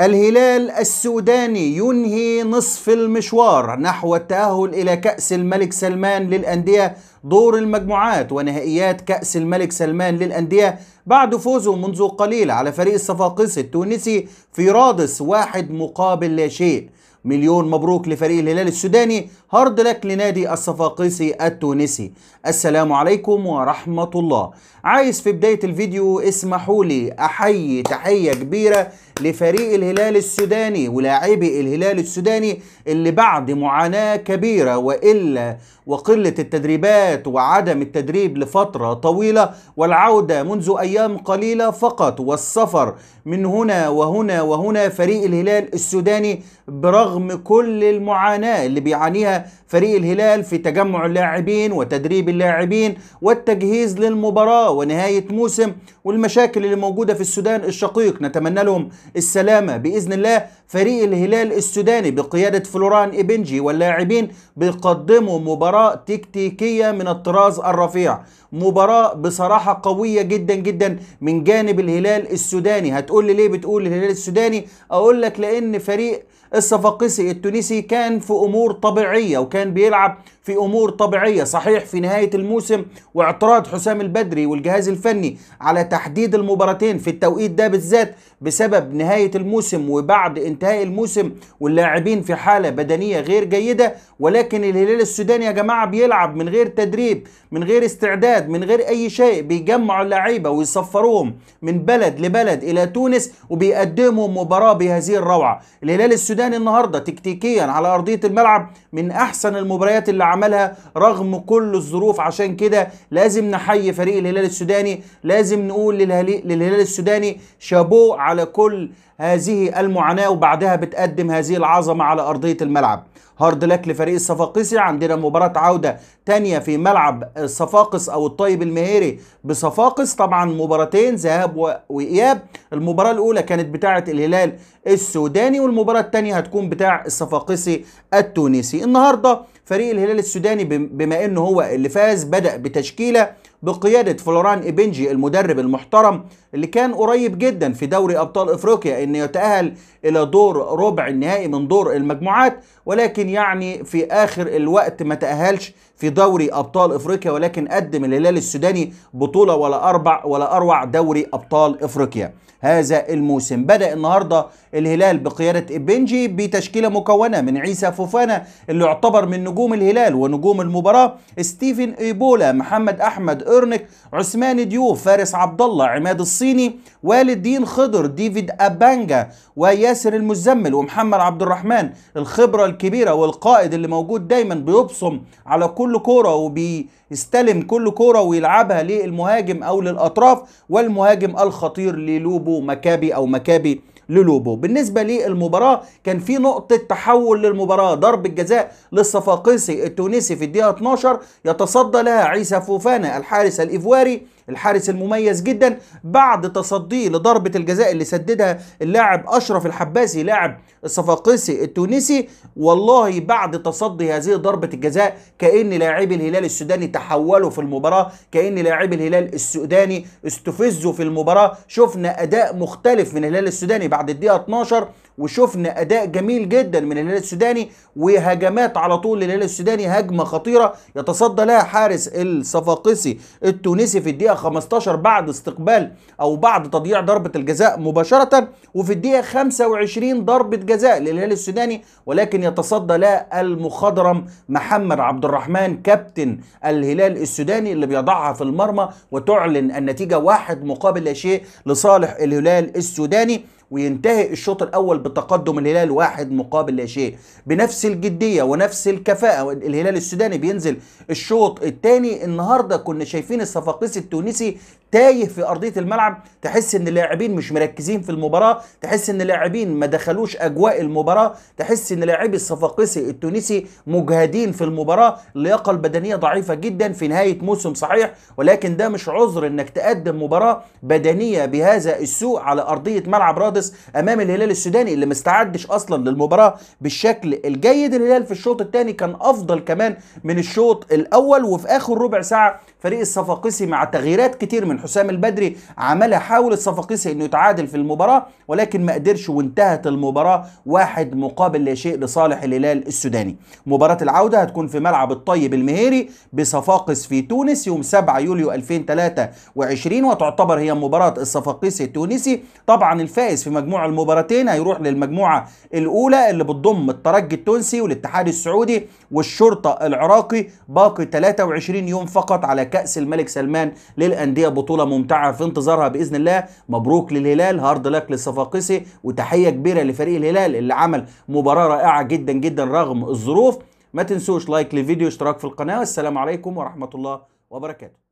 الهلال السوداني ينهي نصف المشوار نحو التأهل إلى كأس الملك سلمان للأندية دور المجموعات ونهائيات كأس الملك سلمان للأندية بعد فوزه منذ قليل على فريق الصفاقسي التونسي في رادس واحد مقابل لا شيء مليون مبروك لفريق الهلال السوداني هارد لك لنادي الصفاقسي التونسي السلام عليكم ورحمة الله عايز في بداية الفيديو اسمحوا لي أحيي تحية كبيرة لفريق الهلال السوداني ولاعبي الهلال السوداني اللي بعد معاناة كبيرة وإلا وقلة التدريبات وعدم التدريب لفترة طويلة والعودة منذ أيام قليلة فقط والسفر من هنا وهنا وهنا فريق الهلال السوداني برغم رغم كل المعاناة اللي بيعانيها فريق الهلال في تجمع اللاعبين وتدريب اللاعبين والتجهيز للمباراة ونهاية موسم والمشاكل اللي موجودة في السودان الشقيق نتمنى لهم السلامة بإذن الله فريق الهلال السوداني بقيادة فلوران إبنجي واللاعبين بيقدموا مباراة تكتيكية من الطراز الرفيع مباراة بصراحة قوية جدا جدا من جانب الهلال السوداني هتقول لي ليه بتقول الهلال السوداني أقول لك لأن فريق الصفاقسي التونسي كان في امور طبيعيه وكان بيلعب في امور طبيعيه صحيح في نهايه الموسم واعتراض حسام البدري والجهاز الفني على تحديد المباراتين في التوقيت ده بالذات بسبب نهايه الموسم وبعد انتهاء الموسم واللاعبين في حاله بدنيه غير جيده ولكن الهلال السوداني يا جماعه بيلعب من غير تدريب من غير استعداد من غير اي شيء بيجمعوا اللعيبه ويسفروهم من بلد لبلد الى تونس وبيقدموا مباراه بهذه الروعه الهلال السوداني النهارده تكتيكيا على ارضيه الملعب من احسن المباريات اللي عملها رغم كل الظروف عشان كده لازم نحيي فريق الهلال السوداني لازم نقول للهلال السوداني شابوه على كل هذه المعاناة وبعدها بتقدم هذه العظمة على أرضية الملعب هارد لك لفريق الصفاقسي عندنا مباراة عودة تانية في ملعب الصفاقس أو الطيب المهيري بصفاقس طبعا مباراتين ذهاب وإياب المباراة الأولى كانت بتاعة الهلال السوداني والمباراة التانية هتكون بتاع الصفاقسي التونسي النهاردة فريق الهلال السوداني بما أنه هو اللي فاز بدأ بتشكيلة بقيادة فلوران إبنجي المدرب المحترم اللي كان قريب جدا في دوري أبطال إفريقيا إنه يتأهل إلى دور ربع النهائي من دور المجموعات ولكن يعني في آخر الوقت ما تأهلش في دوري أبطال إفريقيا ولكن قدم الهلال السوداني بطولة ولا أربع ولا أروع دوري أبطال إفريقيا هذا الموسم بدأ النهاردة الهلال بقيادة إبنجي بتشكيلة مكونة من عيسى فوفانا اللي يعتبر من نجوم الهلال ونجوم المباراة ستيفن إيبولا محمد أحمد ارنك عثمان ديوف فارس عبد الله عماد الصيني والد دين خضر ديفيد ابانجا وياسر المزمل ومحمد عبد الرحمن الخبره الكبيره والقائد اللي موجود دايما بيبصم على كل كوره وبيستلم كل كوره ويلعبها للمهاجم او للاطراف والمهاجم الخطير للوبو مكابي او مكابي للوبو بالنسبة للمباراة كان في نقطة تحول للمباراة ضرب الجزاء للصفاقسي التونسي في الدقيقة 12 يتصدى لها عيسى فوفانا الحارس الإيفواري الحارس المميز جدا بعد تصديه لضربة الجزاء اللي سددها اللاعب أشرف الحباسي لاعب الصفاقسي التونسي والله بعد تصدي هذه ضربة الجزاء كأن لاعبي الهلال السوداني تحولوا في المباراة كأن لاعبي الهلال السوداني استفزوا في المباراة شفنا أداء مختلف من الهلال السوداني بعد الدقيقة 12 وشفنا اداء جميل جدا من الهلال السوداني وهجمات على طول للهلال السوداني هجمه خطيره يتصدى لها حارس الصفاقسي التونسي في الدقيقه الدقيقة 15 بعد استقبال أو بعد تضييع ضربة الجزاء مباشرة وفي الدقيقة 25 ضربة جزاء للهلال السوداني ولكن يتصدى لا المخضرم محمد عبد الرحمن كابتن الهلال السوداني اللي بيضعها في المرمى وتعلن النتيجة واحد مقابل لا شيء لصالح الهلال السوداني وينتهي الشوط الاول بتقدم الهلال واحد مقابل لا شيء بنفس الجديه ونفس الكفاءه الهلال السوداني بينزل الشوط الثاني النهارده كنا شايفين الصفاقيس التونسي تايه في ارضيه الملعب تحس ان اللاعبين مش مركزين في المباراه تحس ان اللاعبين ما دخلوش اجواء المباراه تحس ان لاعبي الصفاقسي التونسي مجهدين في المباراه اللياقه البدنيه ضعيفه جدا في نهايه موسم صحيح ولكن ده مش عذر انك تقدم مباراه بدنيه بهذا السوء على ارضيه ملعب رادس امام الهلال السوداني اللي ما استعدش اصلا للمباراه بالشكل الجيد الهلال في الشوط الثاني كان افضل كمان من الشوط الاول وفي اخر ربع ساعه فريق الصفاقسي مع تغييرات كتير من حسام البدري عملها حاول الصفاقيسي انه يتعادل في المباراه ولكن ما قدرش وانتهت المباراه واحد مقابل لا شيء لصالح الهلال السوداني مباراه العوده هتكون في ملعب الطيب المهيري بصفاقس في تونس يوم 7 يوليو 2023 وتعتبر هي مباراه الصفاقيسي التونسي طبعا الفائز في مجموع المباراتين هيروح للمجموعه الاولى اللي بتضم الترجي التونسي والاتحاد السعودي والشرطه العراقي باقي 23 يوم فقط على كاس الملك سلمان للانديه بطولة ممتعه في انتظارها باذن الله مبروك للهلال هارد لك للصفاقسي وتحيه كبيره لفريق الهلال اللي عمل مباراه رائعه جدا جدا رغم الظروف ما تنسوش لايك للفيديو اشتراك في القناه والسلام عليكم ورحمه الله وبركاته